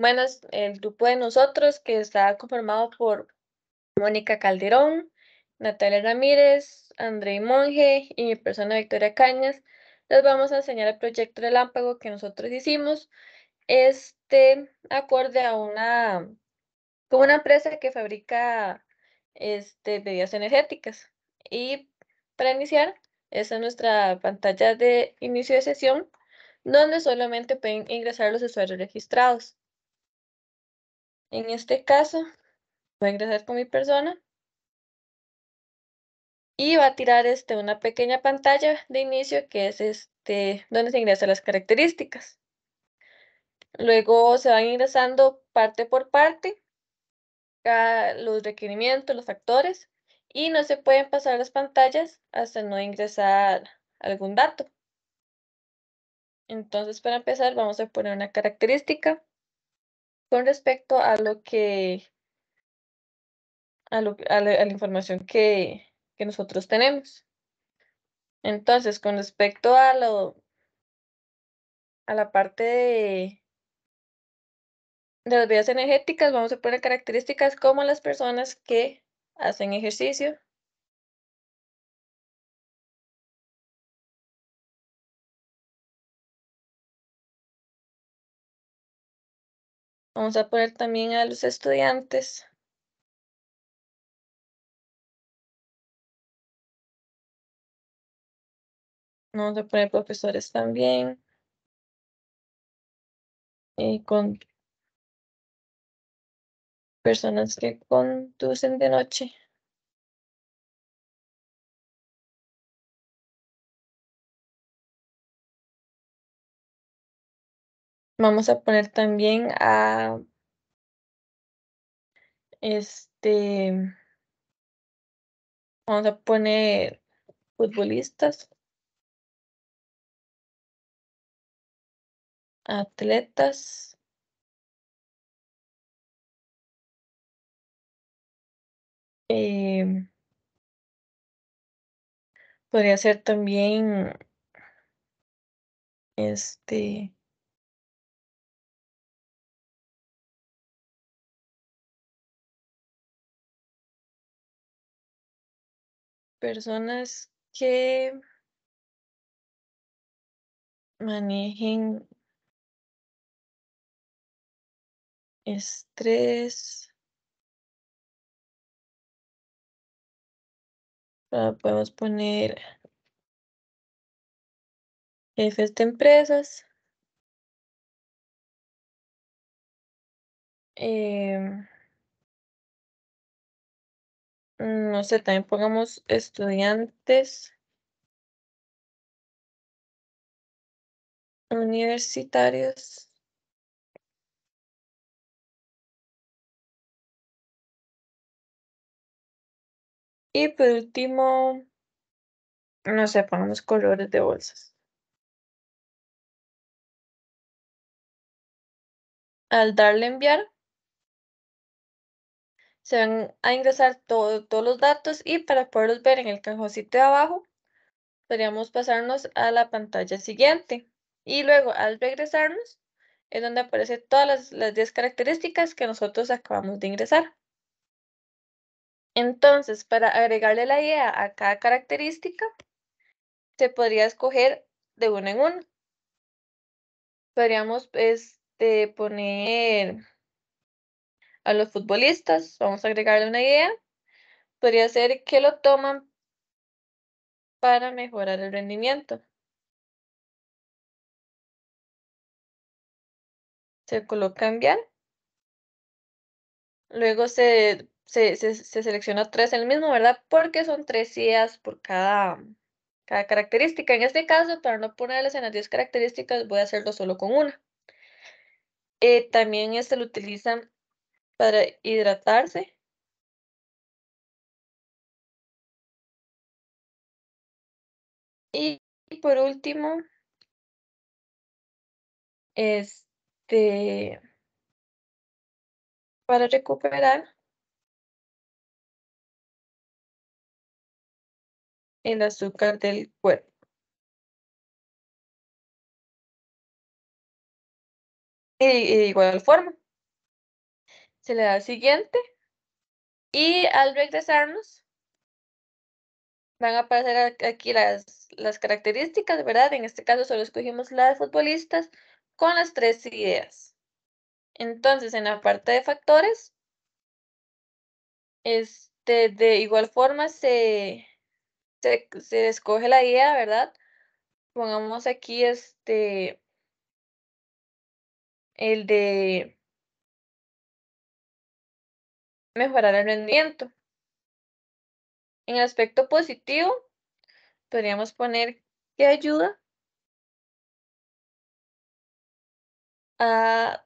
bueno, el grupo de nosotros que está conformado por Mónica Calderón, Natalia Ramírez, André Monge y mi persona Victoria Cañas, les vamos a enseñar el proyecto relámpago que nosotros hicimos, este acorde a una, una empresa que fabrica este, bebidas energéticas. Y para iniciar, esta es nuestra pantalla de inicio de sesión, donde solamente pueden ingresar los usuarios registrados. En este caso, voy a ingresar con mi persona y va a tirar este, una pequeña pantalla de inicio que es este, donde se ingresan las características. Luego se van ingresando parte por parte los requerimientos, los factores y no se pueden pasar las pantallas hasta no ingresar algún dato. Entonces, para empezar, vamos a poner una característica con respecto a lo que, a, lo, la, información que, que nosotros tenemos. Entonces, con respecto a lo, a la parte de las vías energéticas, vamos a poner características como las personas que hacen ejercicio, Vamos a poner también a los estudiantes. Vamos a poner profesores también. Y con personas que conducen de noche. Vamos a poner también a este vamos a poner futbolistas, atletas. Eh, podría ser también este personas que manejen estrés. Ah, podemos poner jefes de empresas. Eh, Mm, no sé, también pongamos estudiantes universitarios. Y por último, no sé, pongamos colores de bolsas. Al darle enviar, se van a ingresar todos los datos y para poderlos ver en el cajoncito de abajo, podríamos pasarnos a la pantalla siguiente. Y luego al regresarnos es donde aparecen todas las, 10 características que nosotros acabamos de ingresar. Entonces, para agregarle la idea a cada característica, se podría escoger de uno en uno. Podríamos este, poner a los futbolistas, vamos a agregarle una idea, podría ser que lo toman para mejorar el rendimiento. Se colocan bien Luego se, se, selecciona tres en el mismo, ¿verdad? Porque son tres ideas por cada, cada característica. En este caso, para no ponerles en las 10 características, voy a hacerlo solo con una. Eh, también este lo utilizan para hidratarse. Y por último, este, para recuperar el azúcar del cuerpo. y de igual forma, se le da siguiente y al regresarnos van a aparecer aquí las, las características, ¿verdad? En este caso solo escogimos las futbolistas con las tres ideas. Entonces, en la parte de factores, este, de igual forma se, se, se escoge la idea, ¿verdad? Pongamos aquí este, el de mejorar el rendimiento. En el aspecto positivo, podríamos poner que ayuda a,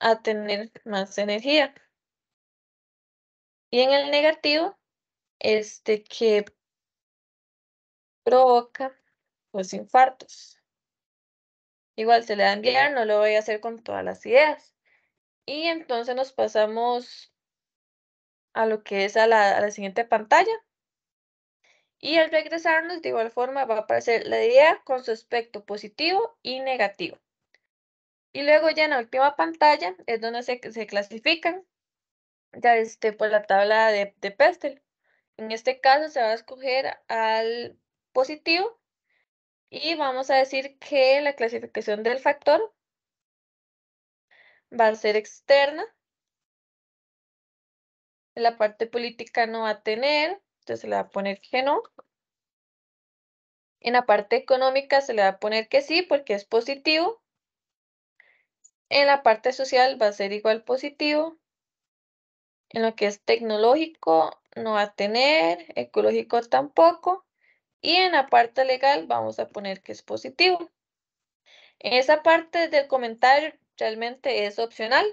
a tener más energía. Y en el negativo, este que provoca los pues, infartos. Igual se le da enviar, no lo voy a hacer con todas las ideas. Y entonces nos pasamos a lo que es a la, siguiente pantalla. Y al regresarnos, de igual forma, va a aparecer la idea con su aspecto positivo y negativo. Y luego ya en la última pantalla es donde se, se clasifican ya este, por pues, la tabla de, de Pestel. En este caso se va a escoger al positivo y vamos a decir que la clasificación del factor va a ser externa. En La parte política no va a tener, entonces se le va a poner que no. En la parte económica se le va a poner que sí porque es positivo. En la parte social va a ser igual positivo. En lo que es tecnológico no va a tener, ecológico tampoco. Y en la parte legal vamos a poner que es positivo. En esa parte del comentario realmente es opcional.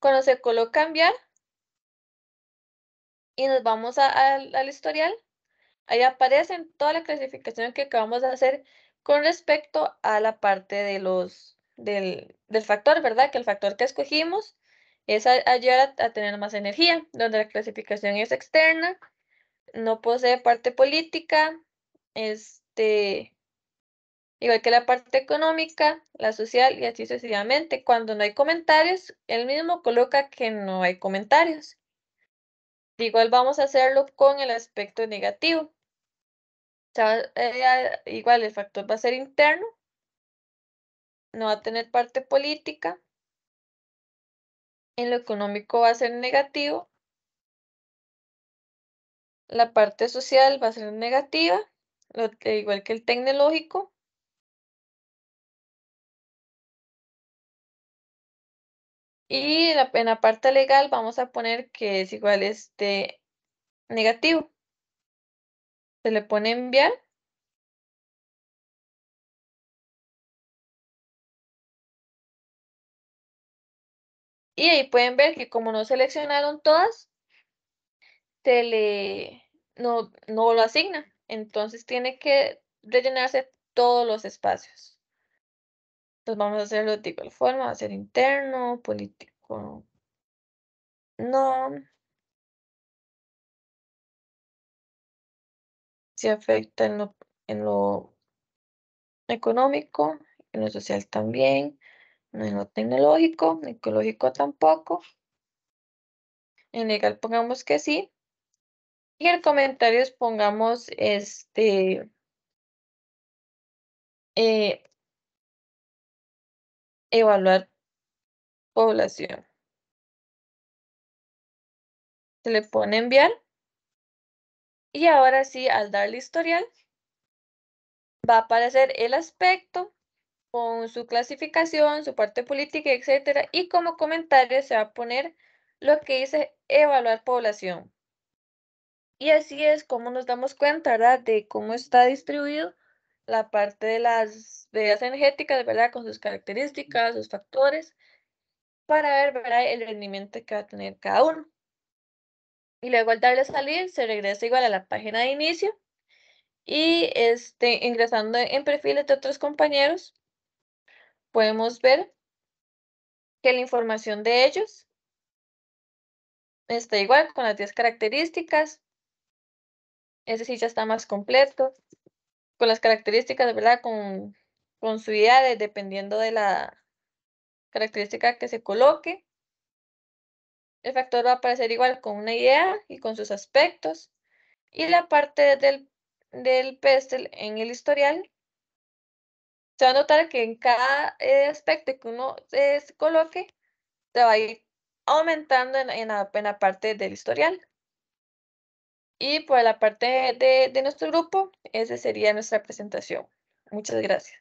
Cuando se coloca cambiar y nos vamos al historial. Ahí aparece toda la clasificación que acabamos de hacer con respecto a la parte de los, del, factor, ¿verdad? Que el factor que escogimos es ayudar a, a tener más energía, donde la clasificación es externa, no posee parte política, este, igual que la parte económica, la social y así sucesivamente. Cuando no hay comentarios, él mismo coloca que no hay comentarios. Igual vamos a hacerlo con el aspecto negativo. Eh, eh, igual el factor va a ser interno, no va a tener parte política. En lo económico va a ser negativo. La parte social va a ser negativa, igual que el tecnológico. Y en la, parte legal vamos a poner que es igual este negativo. Se le pone enviar. Y ahí pueden ver que como no seleccionaron todas, no lo asigna. Entonces tiene que rellenarse todos los espacios vamos a hacerlo de igual forma, va a ser interno, político. No. Si afecta en lo, en lo económico, en lo social también, en lo tecnológico, ecológico tampoco. En legal pongamos que sí. Y en comentarios pongamos este eh, evaluar población. Se le pone enviar. Y ahora sí, al darle historial, va a aparecer el aspecto con su clasificación, su parte política, etc. y como comentario se va a poner lo que dice evaluar población. Y así es como nos damos cuenta, ¿verdad? De cómo está distribuido la parte de las bebidas energéticas, ¿verdad? Con sus características, sus factores, para ver, ¿verdad? El rendimiento que va a tener cada uno. Y luego al darle salir, se regresa igual a la página de inicio y este, ingresando en perfiles de otros compañeros, podemos ver que la información de ellos está igual con las 10 características. Ese sí ya está más completo con las características, ¿verdad? Con, con su idea dependiendo de la característica que se coloque. El factor va a aparecer igual con una idea y con sus aspectos. Y la parte del, del pestel en el historial se va a notar que en cada eh, aspecto que uno eh, se coloque, se va a ir aumentando en, en, en la parte del historial. Y por pues, la parte de, nuestro grupo, esa sería nuestra presentación. Muchas gracias.